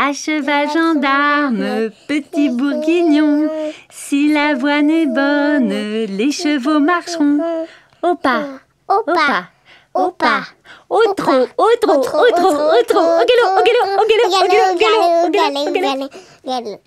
À cheval gendarme, petit bourguignon, si la voix n'est bonne, les chevaux marcheront. Au pas, au pas, au pas, au trop, au trop, au trop, au trot, au galop, au galop, au galop, au galop, au galop, au galop.